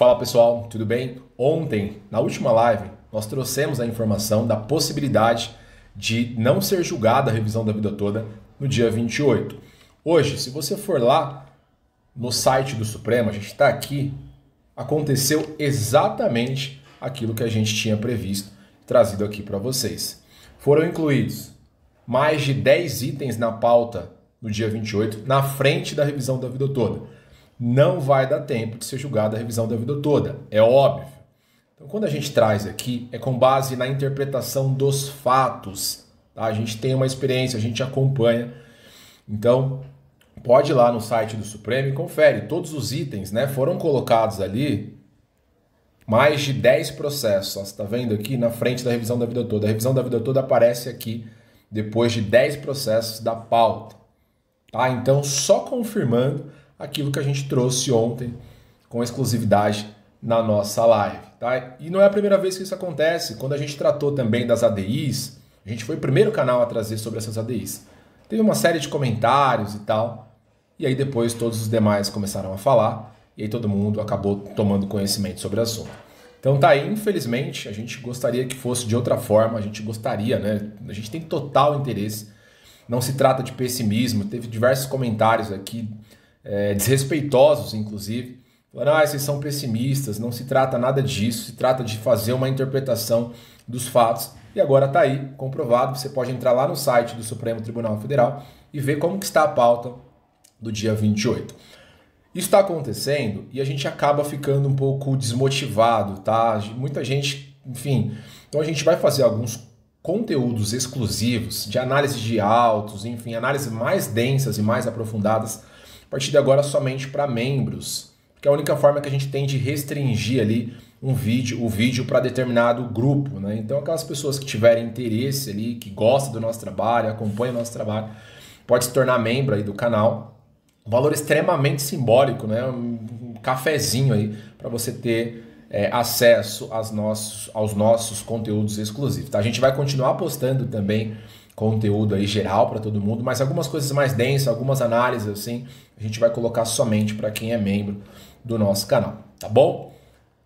Fala pessoal, tudo bem? Ontem, na última live, nós trouxemos a informação da possibilidade de não ser julgada a revisão da vida toda no dia 28. Hoje, se você for lá no site do Supremo, a gente está aqui, aconteceu exatamente aquilo que a gente tinha previsto, trazido aqui para vocês. Foram incluídos mais de 10 itens na pauta no dia 28, na frente da revisão da vida toda não vai dar tempo de ser julgada a revisão da vida toda, é óbvio. Então, quando a gente traz aqui, é com base na interpretação dos fatos. Tá? A gente tem uma experiência, a gente acompanha. Então, pode ir lá no site do Supremo e confere. Todos os itens né, foram colocados ali mais de 10 processos. Ó, você está vendo aqui na frente da revisão da vida toda. A revisão da vida toda aparece aqui depois de 10 processos da pauta. Tá? Então, só confirmando aquilo que a gente trouxe ontem com exclusividade na nossa live. Tá? E não é a primeira vez que isso acontece. Quando a gente tratou também das ADIs, a gente foi o primeiro canal a trazer sobre essas ADIs. Teve uma série de comentários e tal, e aí depois todos os demais começaram a falar, e aí todo mundo acabou tomando conhecimento sobre o assunto. Então tá aí, infelizmente, a gente gostaria que fosse de outra forma, a gente gostaria, né? A gente tem total interesse. Não se trata de pessimismo, teve diversos comentários aqui é, desrespeitosos, inclusive. Falaram, ah, vocês são pessimistas, não se trata nada disso, se trata de fazer uma interpretação dos fatos. E agora está aí, comprovado, você pode entrar lá no site do Supremo Tribunal Federal e ver como que está a pauta do dia 28. Isso está acontecendo e a gente acaba ficando um pouco desmotivado, tá? Muita gente, enfim. Então a gente vai fazer alguns conteúdos exclusivos de análise de autos, enfim, análises mais densas e mais aprofundadas a partir de agora somente para membros, que é a única forma que a gente tem de restringir ali um vídeo, o vídeo para determinado grupo, né? Então aquelas pessoas que tiverem interesse ali, que gostam do nosso trabalho, acompanham o nosso trabalho, pode se tornar membro aí do canal. Um valor extremamente simbólico, né? Um cafezinho aí para você ter é, acesso aos nossos, aos nossos conteúdos exclusivos. Tá? A gente vai continuar postando também conteúdo aí geral para todo mundo, mas algumas coisas mais densas, algumas análises assim, a gente vai colocar somente para quem é membro do nosso canal, tá bom?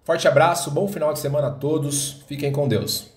Forte abraço, bom final de semana a todos, fiquem com Deus.